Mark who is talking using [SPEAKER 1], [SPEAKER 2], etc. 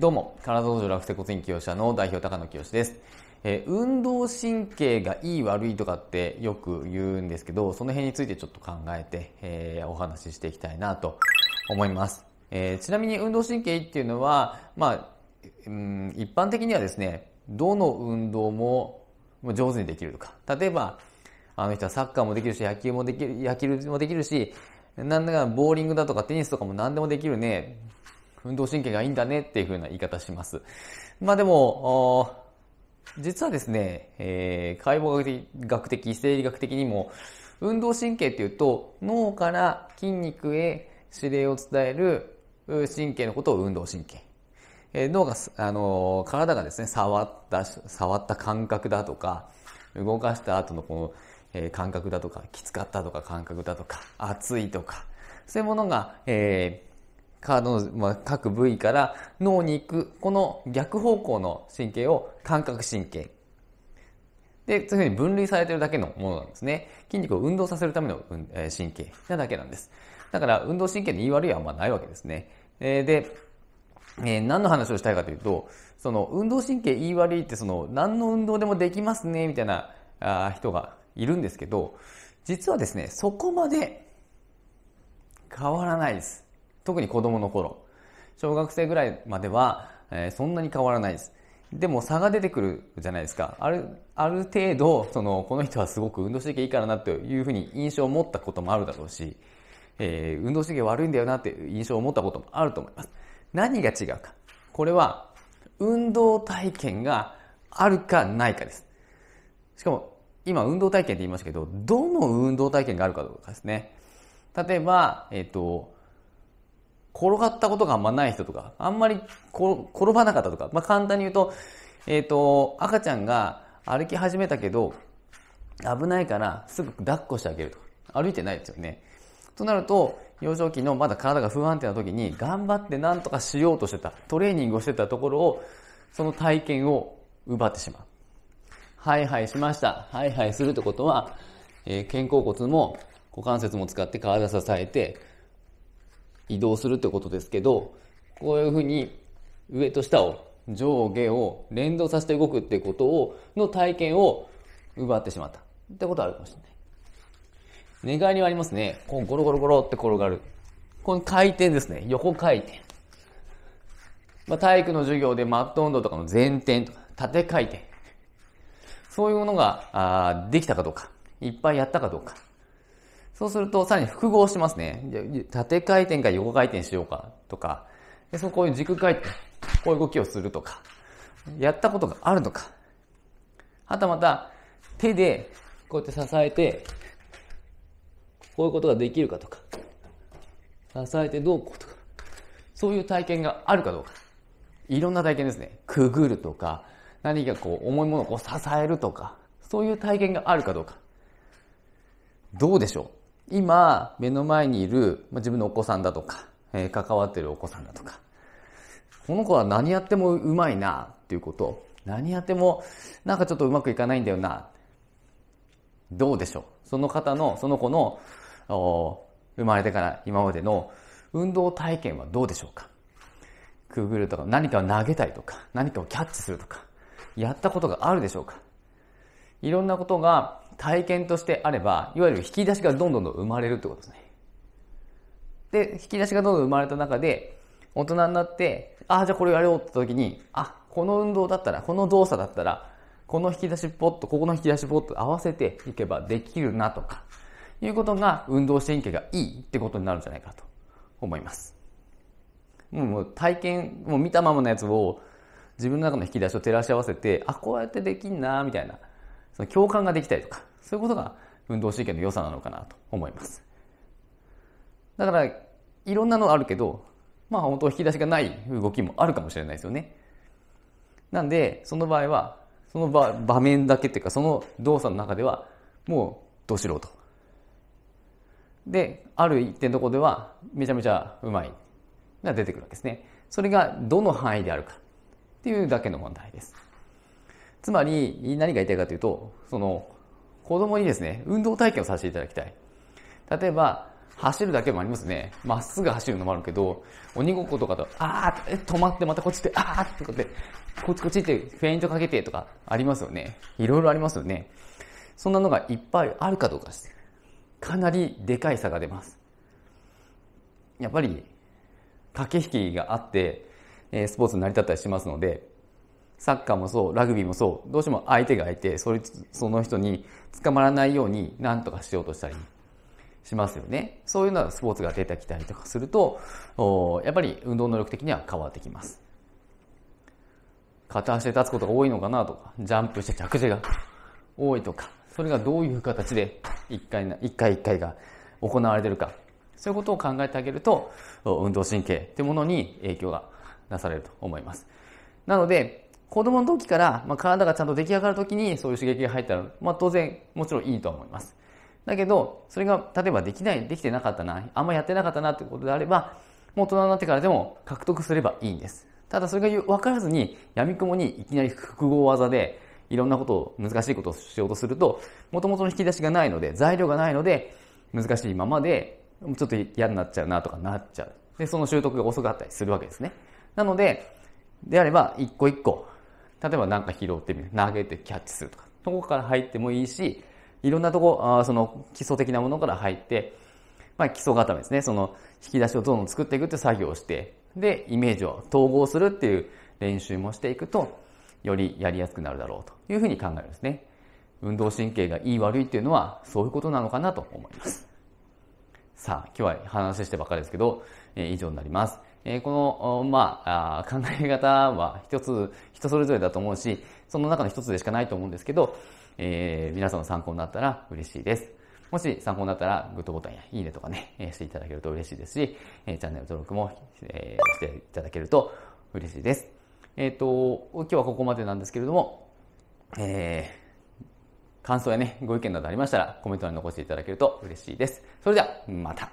[SPEAKER 1] どうも、体道場楽天骨院教者の代表高野清です。えー、運動神経がいい悪いとかってよく言うんですけど、その辺についてちょっと考えて、えー、お話ししていきたいなと思います。えー、ちなみに運動神経っていうのは、まあ、うん、一般的にはですね、どの運動も上手にできるとか、例えば、あの人はサッカーもできるし、野球もできる、野球もできるし、なんだかボーリングだとかテニスとかも何でもできるね。運動神経がいいんだねっていう風な言い方します。まあでも、実はですね、えー、解剖学的、生理学的にも、運動神経っていうと、脳から筋肉へ指令を伝える神経のことを運動神経。えー、脳が、あのー、体がですね、触った、触った感覚だとか、動かした後のこの、えー、感覚だとか、きつかったとか感覚だとか、熱いとか、そういうものが、えー、ドの、まあ、各部位から脳に行く、この逆方向の神経を感覚神経。で、そういうふうに分類されてるだけのものなんですね。筋肉を運動させるための、え神経なだけなんです。だから、運動神経に言い悪いはあんまないわけですね。えー、で、えー、何の話をしたいかというと、その、運動神経言い悪いって、その、何の運動でもできますね、みたいなあ人がいるんですけど、実はですね、そこまで変わらないです。特に子供の頃。小学生ぐらいまでは、えー、そんなに変わらないです。でも差が出てくるじゃないですか。ある、ある程度、その、この人はすごく運動神経いいからなというふうに印象を持ったこともあるだろうし、えー、運動神経悪いんだよなっていう印象を持ったこともあると思います。何が違うか。これは、運動体験があるかないかです。しかも、今、運動体験って言いましたけど、どの運動体験があるかどうかですね。例えば、えっ、ー、と、転がったことがあんまない人とか、あんまり転ばなかったとか、まあ、簡単に言うと、えっ、ー、と、赤ちゃんが歩き始めたけど、危ないからすぐ抱っこしてあげるとか、歩いてないですよね。となると、幼少期のまだ体が不安定な時に、頑張って何とかしようとしてた、トレーニングをしてたところを、その体験を奪ってしまう。はいはいしました。はいはいするってことは、えー、肩甲骨も股関節も使って体支えて、移動するってことですけどこういうふうに上と下を上下を連動させて動くってことをの体験を奪ってしまったってことあるかもしれない寝返りはありますねこうゴロゴロゴロって転がるこの回転ですね横回転、まあ、体育の授業でマット運動とかの前転とか縦回転そういうものがあできたかどうかいっぱいやったかどうかそうすると、さらに複合しますね。縦回転か横回転しようかとか、でそうこういう軸回転、こういう動きをするとか、やったことがあるとか、はたまた手でこうやって支えて、こういうことができるかとか、支えてどうこうとか、そういう体験があるかどうか。いろんな体験ですね。くぐるとか、何かこう重いものをこう支えるとか、そういう体験があるかどうか。どうでしょう今、目の前にいる、ま自分のお子さんだとか、えー、関わってるお子さんだとか、この子は何やってもうまいな、っていうこと。何やっても、なんかちょっとうまくいかないんだよな。どうでしょうその方の、その子の、生まれてから今までの運動体験はどうでしょうかくぐるとか、何かを投げたりとか、何かをキャッチするとか、やったことがあるでしょうかいろんなことが体験としてあれば、いわゆる引き出しがどんどん生まれるってことですね。で、引き出しがどんどん生まれた中で、大人になって、ああ、じゃあこれやろうって時に、あ、この運動だったら、この動作だったら、この引き出しポット、ここの引き出しポット合わせていけばできるなとか、いうことが運動神経がいいってことになるんじゃないかと思います。もう体験、もう見たままのやつを自分の中の引き出しを照らし合わせて、あ、こうやってできんな、みたいな。その共感ができたりとか、そういうことが運動神経の良さなのかなと思います。だから、いろんなのあるけど、まあ本当引き出しがない動きもあるかもしれないですよね。なんで、その場合は、その場場面だけっていうか、その動作の中では、もう、どうしろとで、ある一点のところでは、めちゃめちゃうまいが出てくるわけですね。それがどの範囲であるかっていうだけの問題です。つまり何が言いたいかというとその子供にですね運動体験をさせていただきたい例えば走るだけもありますね。まっすぐ走るのもあるけど、鬼ごっことかと、あーっ止まってまたこっちって、あーとかって、こっちこっちってフェイントかけてとかありますよね。いろいろありますよね。そんなのがいっぱいあるかどうかして、かなりでかい差が出ます。やっぱり、駆け引きがあって、スポーツに成り立ったりしますので、サッカーもそう、ラグビーもそう、どうしても相手がいて、それその人に捕まらないように何とかしようとしたりしますよね。そういうのはスポーツが出てきたりとかすると、やっぱり運動能力的には変わってきます。片足で立つことが多いのかなとか、ジャンプして着地が多いとか、それがどういう形で一回一回一回が行われてるか、そういうことを考えてあげると、運動神経ってものに影響がなされると思います。なので、子供の時から、まあ、体がちゃんと出来上がる時にそういう刺激が入ったら、まあ、当然もちろんいいとは思います。だけど、それが例えばできない、できてなかったな、あんまやってなかったなということであれば、もう大人になってからでも獲得すればいいんです。ただそれが分からずに、やみくもにいきなり複合技で、いろんなことを、難しいことをしようとすると、もともとの引き出しがないので、材料がないので、難しいままで、ちょっと嫌になっちゃうなとかなっちゃう。で、その習得が遅かったりするわけですね。なので、であれば、一個一個、例えば何か拾ってみる投げてキャッチするとかそこから入ってもいいしいろんなとこあその基礎的なものから入って、まあ、基礎固めですねその引き出しをどんどん作っていくっていう作業をしてでイメージを統合するっていう練習もしていくとよりやりやすくなるだろうというふうに考えるんですね運動神経がいい悪いっていうのはそういうことなのかなと思いますさあ今日は話してばっかりですけど、えー、以上になりますえこの、まあ、考え方は一つ、人それぞれだと思うし、その中の一つでしかないと思うんですけど、えー、皆さんの参考になったら嬉しいです。もし参考になったら、グッドボタンやいいねとかね、えしていただけると嬉しいですし、えチャンネル登録も、えしていただけると嬉しいです。えっ、ー、と、今日はここまでなんですけれども、えー、感想やね、ご意見などありましたら、コメント欄に残していただけると嬉しいです。それでは、また。